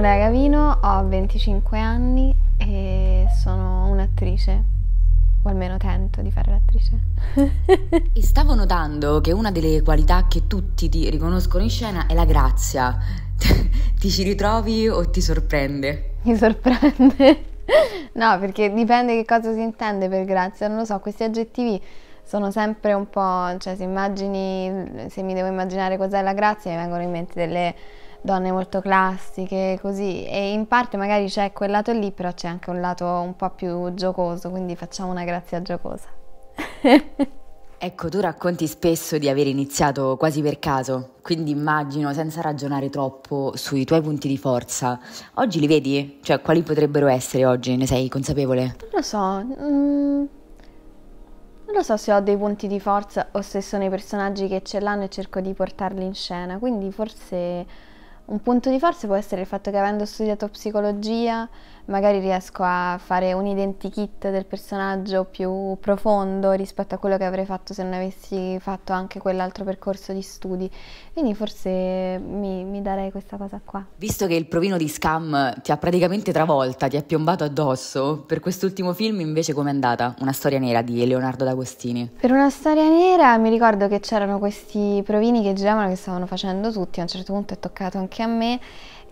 sono Lea Gavino, ho 25 anni e sono un'attrice, o almeno tento di fare l'attrice. e stavo notando che una delle qualità che tutti ti riconoscono in scena è la grazia. ti ci ritrovi o ti sorprende? Mi sorprende. No, perché dipende che cosa si intende per grazia, non lo so, questi aggettivi sono sempre un po', cioè se immagini, se mi devo immaginare cos'è la grazia mi vengono in mente delle donne molto classiche, così, e in parte magari c'è quel lato lì, però c'è anche un lato un po' più giocoso, quindi facciamo una grazia giocosa. ecco, tu racconti spesso di aver iniziato quasi per caso, quindi immagino senza ragionare troppo sui tuoi punti di forza. Oggi li vedi? Cioè, quali potrebbero essere oggi? Ne sei consapevole? Non lo so. Mm... Non lo so se ho dei punti di forza o se sono i personaggi che ce l'hanno e cerco di portarli in scena, quindi forse un punto di forza può essere il fatto che avendo studiato psicologia magari riesco a fare un identikit del personaggio più profondo rispetto a quello che avrei fatto se non avessi fatto anche quell'altro percorso di studi. Quindi forse mi, mi, darei questa cosa qua. Visto che il provino di Scam ti ha praticamente travolta, ti ha piombato addosso, per quest'ultimo film invece com'è andata? Una storia nera di Leonardo D'Agostini. Per una storia nera mi ricordo che c'erano questi provini che giravano che stavano facendo tutti, a un certo punto è toccato anche a me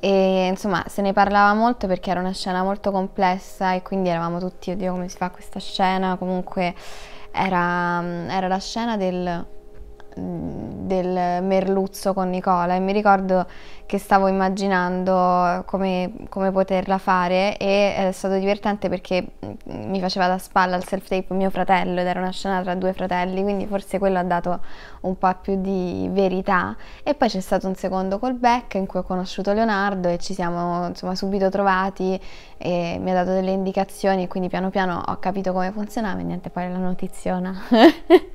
e insomma se ne parlava molto perché era una scena molto complessa e quindi eravamo tutti, oddio come si fa questa scena, comunque era, era la scena del del merluzzo con Nicola e mi ricordo che stavo immaginando come, come poterla fare e eh, è stato divertente perché mm, mi faceva da spalla il self tape mio fratello ed era una scena tra due fratelli quindi forse quello ha dato un po' più di verità e poi c'è stato un secondo callback in cui ho conosciuto Leonardo e ci siamo insomma subito trovati e mi ha dato delle indicazioni e quindi piano piano ho capito come funzionava e niente poi la notiziona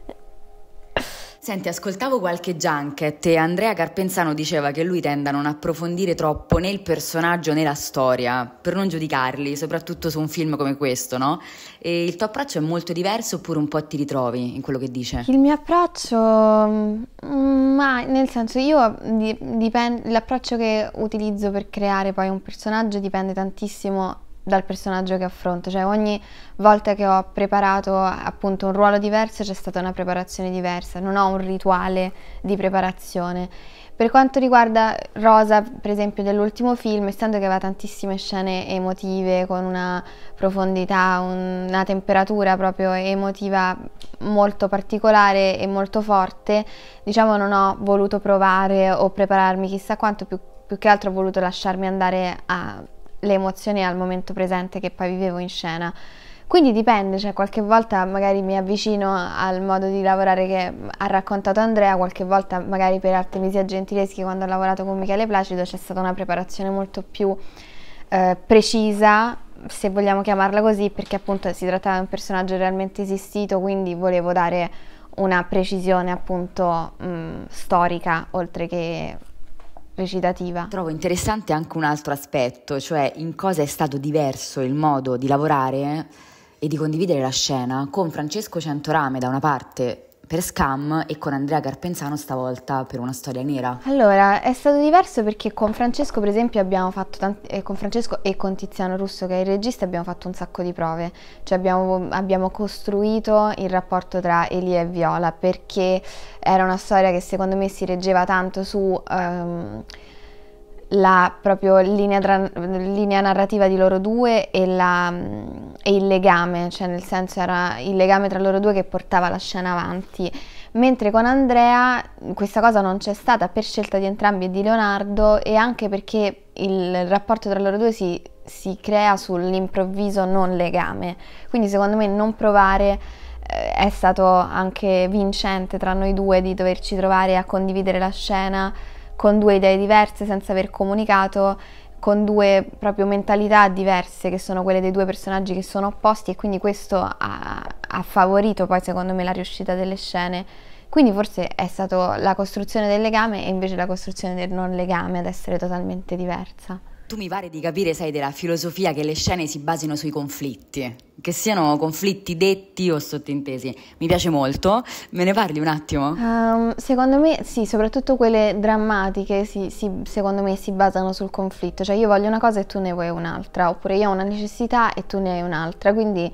Senti, ascoltavo qualche junket e Andrea Carpenzano diceva che lui tende a non approfondire troppo né il personaggio né la storia, per non giudicarli, soprattutto su un film come questo, no? E il tuo approccio è molto diverso oppure un po' ti ritrovi in quello che dice? Il mio approccio, mm, ma nel senso io dipende, l'approccio che utilizzo per creare poi un personaggio dipende tantissimo dal personaggio che affronto, cioè ogni volta che ho preparato appunto un ruolo diverso c'è stata una preparazione diversa, non ho un rituale di preparazione. Per quanto riguarda Rosa, per esempio, dell'ultimo film, essendo che aveva tantissime scene emotive con una profondità, un, una temperatura proprio emotiva molto particolare e molto forte, diciamo non ho voluto provare o prepararmi chissà quanto, più, più che altro ho voluto lasciarmi andare a le emozioni al momento presente che poi vivevo in scena. Quindi dipende, cioè qualche volta magari mi avvicino al modo di lavorare che ha raccontato Andrea, qualche volta magari per Artemisia Gentileschi quando ho lavorato con Michele Placido c'è stata una preparazione molto più eh, precisa, se vogliamo chiamarla così, perché appunto si trattava di un personaggio realmente esistito, quindi volevo dare una precisione appunto mh, storica oltre che recitativa. Trovo interessante anche un altro aspetto, cioè in cosa è stato diverso il modo di lavorare e di condividere la scena con Francesco Centorame da una parte per Scam e con Andrea Carpenzano stavolta per una storia nera. Allora, è stato diverso perché con Francesco, per esempio, abbiamo fatto tanti, eh, con Francesco e con Tiziano Russo, che è il regista, abbiamo fatto un sacco di prove. Cioè abbiamo, abbiamo costruito il rapporto tra Elia e Viola perché era una storia che secondo me si reggeva tanto su. Um, la proprio linea, linea, narrativa di loro due e, la, e, il legame, cioè nel senso era il legame tra loro due che portava la scena avanti. Mentre con Andrea questa cosa non c'è stata per scelta di entrambi e di Leonardo e anche perché il rapporto tra loro due si, si crea sull'improvviso non legame. Quindi secondo me non provare eh, è stato anche vincente tra noi due di doverci trovare a condividere la scena con due idee diverse senza aver comunicato, con due proprio mentalità diverse che sono quelle dei due personaggi che sono opposti e quindi questo ha, ha favorito poi secondo me la riuscita delle scene. Quindi forse è stata la costruzione del legame e invece la costruzione del non legame ad essere totalmente diversa. Tu mi pare di capire, sai, della filosofia che le scene si basino sui conflitti, che siano conflitti detti o sottintesi. Mi piace molto, me ne parli un attimo? Um, secondo me sì, soprattutto quelle drammatiche si, si, secondo me si basano sul conflitto, cioè io voglio una cosa e tu ne vuoi un'altra, oppure io ho una necessità e tu ne hai un'altra, quindi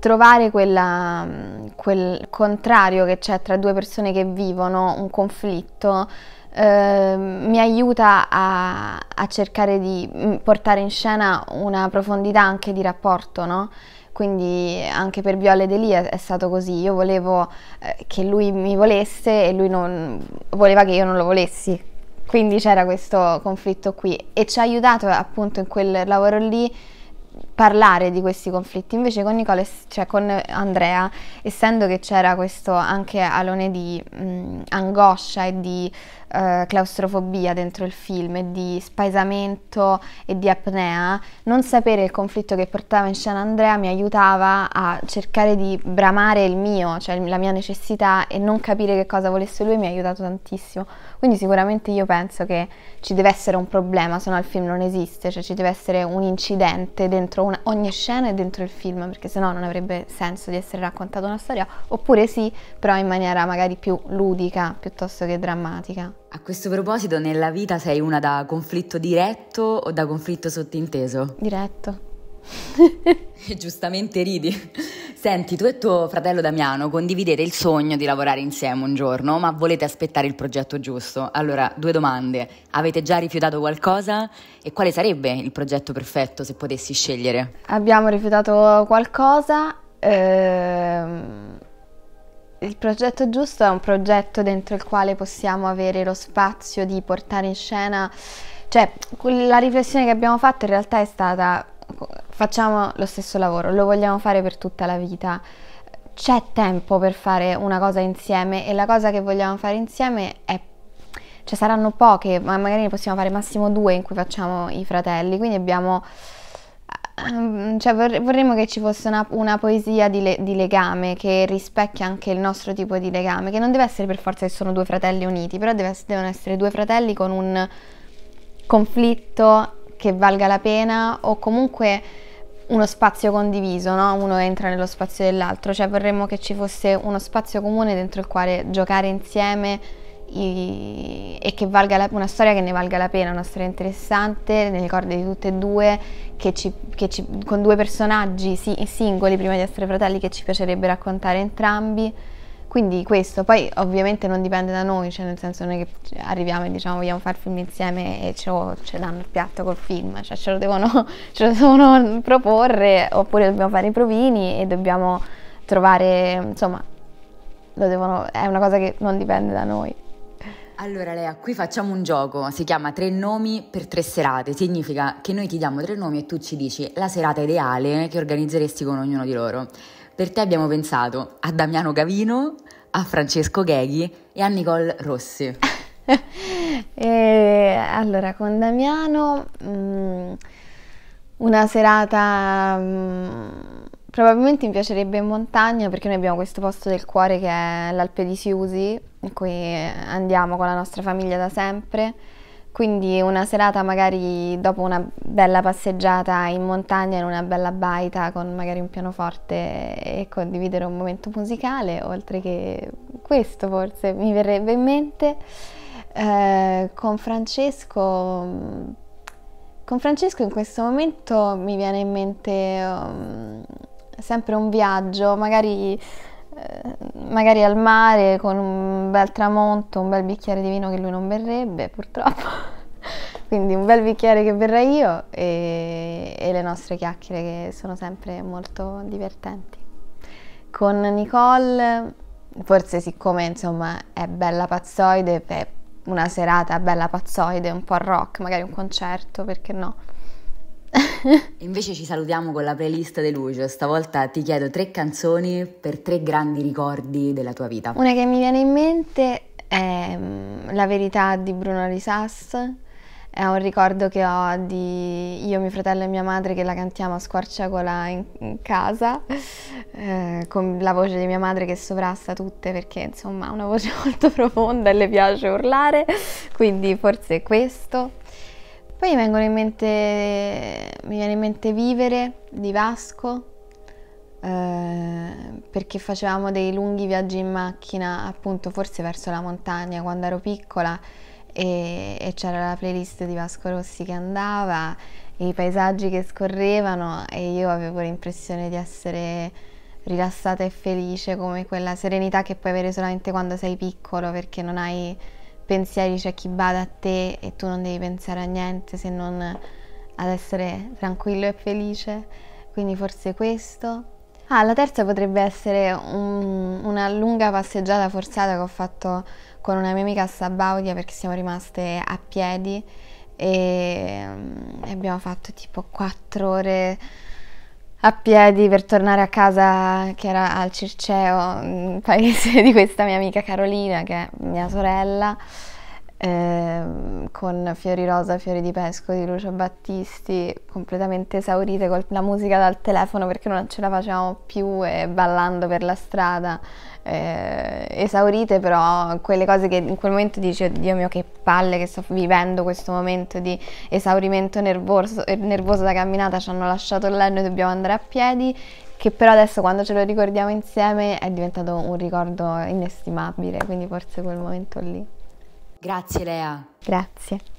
trovare quella, mm, quel contrario che c'è tra due persone che vivono un conflitto Ehm, mi aiuta a, a, cercare di mm, portare in scena una profondità anche di rapporto, no? Quindi anche per Viola De Lì è, è, stato così, io volevo eh, che lui mi volesse e lui non, voleva che io non lo volessi. Quindi c'era questo conflitto qui e ci ha aiutato appunto in quel lavoro lì parlare di questi conflitti. Invece con, Nicole, cioè con Andrea, essendo che c'era questo anche alone di mh, angoscia e di uh, claustrofobia dentro il film e di spaesamento e di apnea, non sapere il conflitto che portava in scena Andrea mi aiutava a cercare di bramare il mio, cioè la mia necessità e non capire che cosa volesse lui mi ha aiutato tantissimo. Quindi sicuramente io penso che ci deve essere un problema, se no il film non esiste, cioè ci deve essere un incidente dentro una, ogni scena è dentro il film, perché sennò non avrebbe senso di essere raccontata una storia, oppure sì, però in maniera magari più ludica piuttosto che drammatica. A questo proposito, nella vita sei una da conflitto diretto o da conflitto sottinteso? Diretto. e giustamente ridi. Senti, tu e tuo fratello Damiano condividete il sogno di lavorare insieme un giorno, ma volete aspettare il progetto giusto. Allora, due domande. Avete già rifiutato qualcosa? E quale sarebbe il progetto perfetto se potessi scegliere? Abbiamo rifiutato qualcosa. Ehm... Il progetto giusto è un progetto dentro il quale possiamo avere lo spazio di portare in scena, cioè la riflessione che abbiamo fatto in realtà è stata facciamo lo stesso lavoro, lo vogliamo fare per tutta la vita, c'è tempo per fare una cosa insieme e la cosa che vogliamo fare insieme è cioè saranno poche, ma magari ne possiamo fare massimo due in cui facciamo i fratelli, quindi abbiamo ehm, cioè vorremmo che ci fosse una, una poesia di, le- di, legame che rispecchia anche il nostro tipo di legame, che non deve essere per forza che sono due fratelli uniti, però deve- devono essere due fratelli con un conflitto che valga la pena o comunque uno spazio condiviso, no? uno entra nello spazio dell'altro, cioè vorremmo che ci fosse uno spazio comune dentro il quale giocare insieme i, e che valga la, una storia che ne valga la pena, una storia interessante, nelle corde di tutte e due, che ci, che ci, con due personaggi sì, singoli prima di essere fratelli che ci piacerebbe raccontare entrambi. Quindi questo, poi ovviamente non dipende da noi, cioè nel senso noi che arriviamo e diciamo vogliamo fare il film insieme e ce, lo, ce danno il piatto col film, cioè ce lo, devono, ce lo devono proporre oppure dobbiamo fare i provini e dobbiamo trovare, insomma, devono, è una cosa che non dipende da noi. Allora Lea, qui facciamo un gioco, si chiama tre nomi per tre serate, significa che noi ti diamo tre nomi e tu ci dici la serata ideale che organizzeresti con ognuno di loro. Per te abbiamo pensato a Damiano Gavino, a Francesco Gheghi e a Nicole Rossi. e, allora, con Damiano, mh, mm, una serata... Mh, mm, Probabilmente mi piacerebbe in montagna perché noi abbiamo questo posto del cuore che è l'Alpe di Siusi, in cui andiamo con la nostra famiglia da sempre quindi una serata magari dopo una bella passeggiata in montagna, in una bella baita con magari un pianoforte e condividere un momento musicale, oltre che questo forse mi verrebbe in mente. Eh, con Francesco mm, con Francesco in questo momento mi viene in mente um, sempre un viaggio, magari eh, magari al mare con un bel tramonto, un bel bicchiere di vino che lui non berrebbe purtroppo. Quindi un bel bicchiere che berrà io e, e le nostre chiacchiere che sono sempre molto divertenti. Con Nicole, forse siccome insomma è bella pazzoide, è una serata bella pazzoide, un po' rock, magari un concerto, perché no? Invece ci salutiamo con la playlist De Lucio. Stavolta ti chiedo tre canzoni per tre grandi ricordi della tua vita. Una che mi viene in mente è mm, La verità di Bruno Risas. È un ricordo che ho di io, mio fratello e mia madre che la cantiamo a squarciagola in, in casa, eh, con la voce di mia madre che sovrasta tutte perché insomma ha una voce molto profonda e le piace urlare, quindi forse questo. Poi mi, in mente, mi viene in mente Vivere di Vasco, eh, perché facevamo dei lunghi viaggi in macchina, appunto forse verso la montagna quando ero piccola e, e c'era la playlist di Vasco Rossi che andava, i paesaggi che scorrevano e io avevo l'impressione di essere rilassata e felice come quella serenità che puoi avere solamente quando sei piccolo perché non hai pensieri, c'è chi bada a te e tu non devi pensare a niente se non ad essere tranquillo e felice, quindi forse questo. Ah, la terza potrebbe essere un, una lunga passeggiata forzata che ho fatto con una mia amica a Sabaudia perché siamo rimaste a piedi e mm, abbiamo fatto tipo quattro ore a piedi per tornare a casa che era al Circeo, paese mm, di questa mia amica Carolina che è mia sorella ehm, con Fiori Rosa, Fiori di Pesco di Lucio Battisti, completamente esaurite con la musica dal telefono perché non ce la facevamo più e ballando per la strada, eh, esaurite però quelle cose che in quel momento dici, Dio mio che palle che sto vivendo questo momento di esaurimento nervoso, eh, nervoso da camminata, ci hanno lasciato là e noi dobbiamo andare a piedi che però adesso quando ce lo ricordiamo insieme è diventato un ricordo inestimabile, quindi forse quel momento lì. Grazie Lea. Grazie.